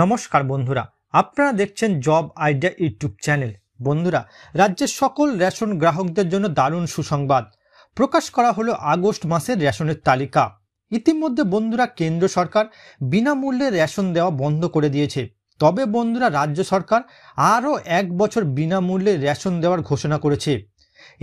নমস্কার বন্ধুরা আপনারা দেখছেন জব আইডিয়া ইউটিউব চ্যানেল বন্ধুরা রাজ্যের সকল রেশন গ্রাহকদের জন্য দারুণ সুসংবাদ প্রকাশ করা হলো আগস্ট মাসের রেশনের তালিকা ইতিমধ্যে বন্ধুরা কেন্দ্র সরকার বিনামূল্যে রেশন দেওয়া বন্ধ করে দিয়েছে তবে বন্ধুরা রাজ্য সরকার আরও এক বছর বিনামূল্যে রেশন দেওয়ার ঘোষণা করেছে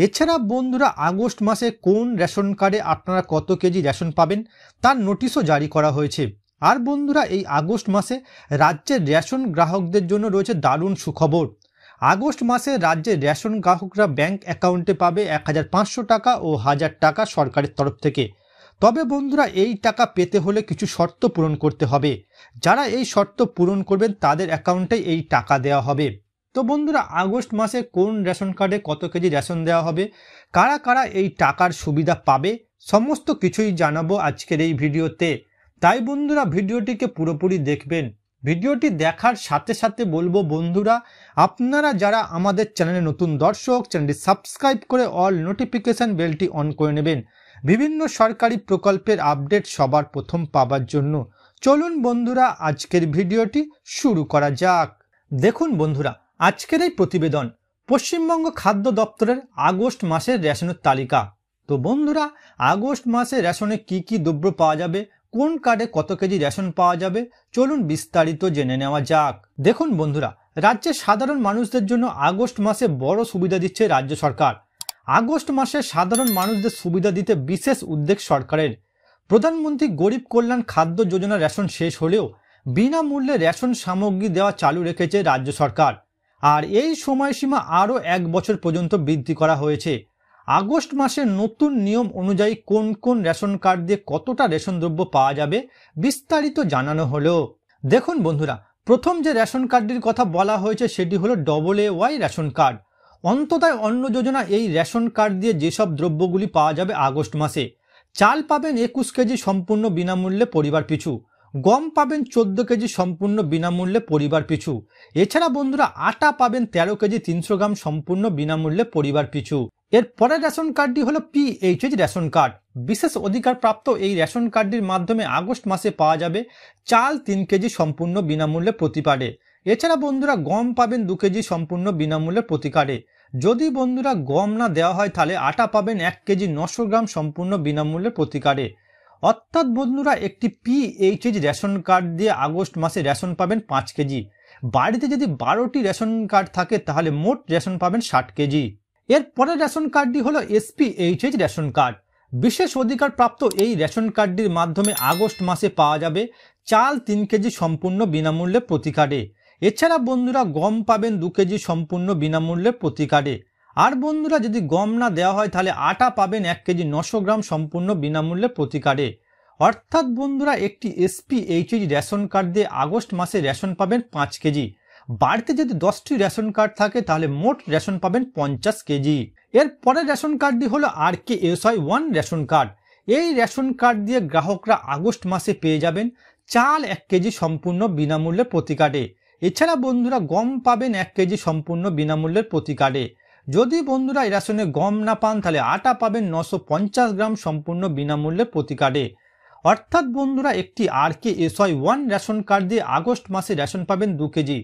এছাড়া বন্ধুরা আগস্ট মাসে কোন রেশন কার্ডে আপনারা কত কেজি রেশন পাবেন তার নোটিশও জারি করা হয়েছে আর বন্ধুরা এই আগস্ট মাসে রাজ্যের রেশন গ্রাহকদের জন্য রয়েছে দারুণ সুখবর আগস্ট মাসে রাজ্যের রেশন গ্রাহকরা ব্যাংক অ্যাকাউন্টে পাবে এক টাকা ও হাজার টাকা সরকারের তরফ থেকে তবে বন্ধুরা এই টাকা পেতে হলে কিছু শর্ত পূরণ করতে হবে যারা এই শর্ত পূরণ করবেন তাদের অ্যাকাউন্টে এই টাকা দেওয়া হবে তো বন্ধুরা আগস্ট মাসে কোন রেশন কার্ডে কত কেজি রেশন দেওয়া হবে কারা কারা এই টাকার সুবিধা পাবে সমস্ত কিছুই জানাবো আজকের এই ভিডিওতে তাই বন্ধুরা ভিডিওটিকে পুরোপুরি দেখবেন ভিডিওটি দেখার সাথে সাথে বলবো বন্ধুরা আপনারা যারা আমাদের চ্যানেলে নতুন দর্শক চ্যানেলটি সাবস্ক্রাইব করে অল নোটিফিকেশান বেলটি অন করে নেবেন বিভিন্ন সরকারি প্রকল্পের আপডেট সবার প্রথম পাবার জন্য চলুন বন্ধুরা আজকের ভিডিওটি শুরু করা যাক দেখুন বন্ধুরা আজকের এই প্রতিবেদন পশ্চিমবঙ্গ খাদ্য দপ্তরের আগস্ট মাসের রেশনের তালিকা তো বন্ধুরা আগস্ট মাসে রেশনে কি কি দ্রব্য পাওয়া যাবে কোন কার্ডে কত কেজি রেশন পাওয়া যাবে চলুন বিস্তারিত জেনে নেওয়া যাক দেখুন বন্ধুরা রাজ্যের সাধারণ মানুষদের জন্য আগস্ট মাসে বড় সুবিধা দিচ্ছে রাজ্য সরকার আগস্ট মাসে সাধারণ মানুষদের সুবিধা দিতে বিশেষ উদ্যোগ সরকারের প্রধানমন্ত্রী গরিব কল্যাণ খাদ্য যোজনা রেশন শেষ হলেও বিনামূল্যে রেশন সামগ্রী দেওয়া চালু রেখেছে রাজ্য সরকার আর এই সময়সীমা আরও এক বছর পর্যন্ত বৃদ্ধি করা হয়েছে আগস্ট মাসের নতুন নিয়ম অনুযায়ী কোন কোন রেশন কার্ড দিয়ে কতটা রেশন দ্রব্য পাওয়া যাবে বিস্তারিত জানানো হলো দেখুন বন্ধুরা প্রথম যে রেশন কার্ডটির কথা বলা হয়েছে সেটি হলো double A Y ration card অন্ততায় অন্ন যোজনা এই রেশন কার্ড দিয়ে যেসব দ্রব্যগুলি পাওয়া যাবে আগস্ট মাসে চাল পাবেন একুশ কেজি সম্পূর্ণ বিনামূল্যে পরিবার পিছু গম পাবেন চোদ্দ কেজি সম্পূর্ণ বিনামূল্যে পরিবার পিছু এছাড়া বন্ধুরা আটা পাবেন ১৩ কেজি তিনশো গ্রাম সম্পূর্ণ বিনামূল্যে পরিবার পিছু এর পরের রেশন কার্ডটি হলো পিএইচএইচ রেশন কার্ড বিশেষ অধিকার প্রাপ্ত এই রেশন কার্ডটির মাধ্যমে আগস্ট মাসে পাওয়া যাবে চাল তিন কেজি সম্পূর্ণ বিনামূল্যে প্রতিকারে এছাড়া বন্ধুরা গম পাবেন দু কেজি সম্পূর্ণ বিনামূল্যে প্রতিকারে যদি বন্ধুরা গম না দেওয়া হয় তাহলে আটা পাবেন এক কেজি নশো গ্রাম সম্পূর্ণ বিনামূল্যে প্রতিকারে অর্থাৎ বন্ধুরা একটি পিএইচএইচ রেশন কার্ড দিয়ে আগস্ট মাসে রেশন পাবেন পাঁচ কেজি বাড়িতে যদি বারোটি রেশন কার্ড থাকে তাহলে মোট রেশন পাবেন ষাট কেজি এর পরের রেশন কার্ডটি হলো এসপিএইচএইচ রেশন কার্ড বিশেষ অধিকার প্রাপ্ত এই রেশন কার্ডটির মাধ্যমে আগস্ট মাসে পাওয়া যাবে চাল তিন কেজি সম্পূর্ণ বিনামূল্যে প্রতিকারে এছাড়া বন্ধুরা গম পাবেন দু কেজি সম্পূর্ণ বিনামূল্যে প্রতিকারে আর বন্ধুরা যদি গম না দেওয়া হয় তাহলে আটা পাবেন এক কেজি নশো গ্রাম সম্পূর্ণ বিনামূল্যে প্রতিকারে অর্থাৎ বন্ধুরা একটি এসপিএইচএইচ রেশন কার্ড দিয়ে আগস্ট মাসে রেশন পাবেন পাঁচ কেজি বাড়িতে যদি দশটি রেশন কার্ড থাকে তাহলে মোট রেশন পাবেন পঞ্চাশ কেজি এর পরে রেশন কার্ডটি হলো R K SI one ration card এই রেশন কার্ড দিয়ে গ্রাহকরা আগস্ট মাসে পেয়ে যাবেন চাল এক কেজি সম্পূর্ণ বিনামূল্যে প্রতিকারে এছাড়া বন্ধুরা গম পাবেন এক কেজি সম্পূর্ণ বিনামূল্যের প্রতিকারে যদি বন্ধুরা এই রেশনে গম না পান তাহলে আটা পাবেন নশো গ্রাম সম্পূর্ণ বিনামূল্যে প্রতিকারে অর্থাৎ বন্ধুরা একটি R K SI one ration card দিয়ে আগস্ট মাসে রেশন পাবেন দু কেজি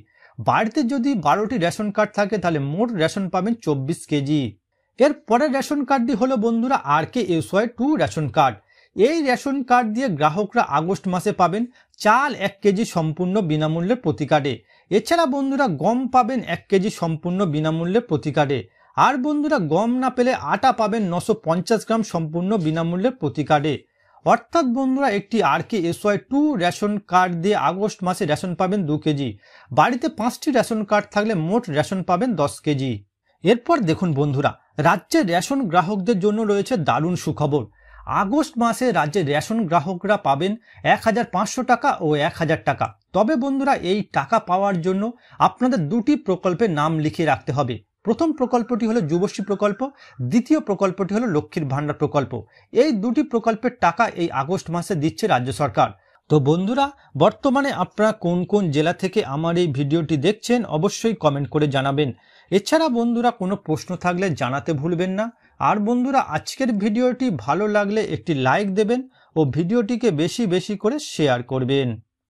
বাড়িতে যদি বারোটি রেশন কার্ড থাকে তাহলে মোট রেশন পাবেন চব্বিশ কেজি এর পরের রেশন কার্ডটি হলো বন্ধুরা R K S Y two ration card এই রেশন কার্ড দিয়ে গ্রাহকরা আগস্ট মাসে পাবেন চাল এক কেজি সম্পূর্ণ বিনামূল্যের প্রতি কার্ডে এছাড়া বন্ধুরা গম পাবেন এক কেজি সম্পূর্ণ বিনামূল্যে প্রতি কার্ডে আর বন্ধুরা গম না পেলে আটা পাবেন নশো গ্রাম সম্পূর্ণ বিনামূল্যে প্রতি কার্ডে অর্থাৎ বন্ধুরা একটি R K S Y two ration card দিয়ে আগস্ট মাসে রেশন পাবেন দু কেজি বাড়িতে পাঁচটি রেশন কার্ড থাকলে মোট রেশন পাবেন দশ কেজি এরপর দেখুন বন্ধুরা রাজ্যের রেশন গ্রাহকদের জন্য রয়েছে দারুণ সুখবর আগস্ট মাসে রাজ্যের রেশন গ্রাহকরা পাবেন এক হাজার পাঁচশো টাকা ও এক হাজার টাকা তবে বন্ধুরা এই টাকা পাওয়ার জন্য আপনাদের দুটি প্রকল্পে নাম লিখে রাখতে হবে প্রথম প্রকল্পটি হলো যুবশ্রী প্রকল্প দ্বিতীয় প্রকল্পটি হলো লক্ষ্মীর ভাণ্ডার প্রকল্প এই দুটি প্রকল্পের টাকা এই আগস্ট মাসে দিচ্ছে রাজ্য সরকার তো বন্ধুরা বর্তমানে আপনারা কোন কোন জেলা থেকে আমার এই ভিডিওটি দেখছেন অবশ্যই কমেন্ট করে জানাবেন এছাড়া বন্ধুরা কোনো প্রশ্ন থাকলে জানাতে ভুলবেন না আর বন্ধুরা আজকের ভিডিওটি ভালো লাগলে একটি লাইক দেবেন ও ভিডিওটিকে বেশি বেশি করে শেয়ার করবেন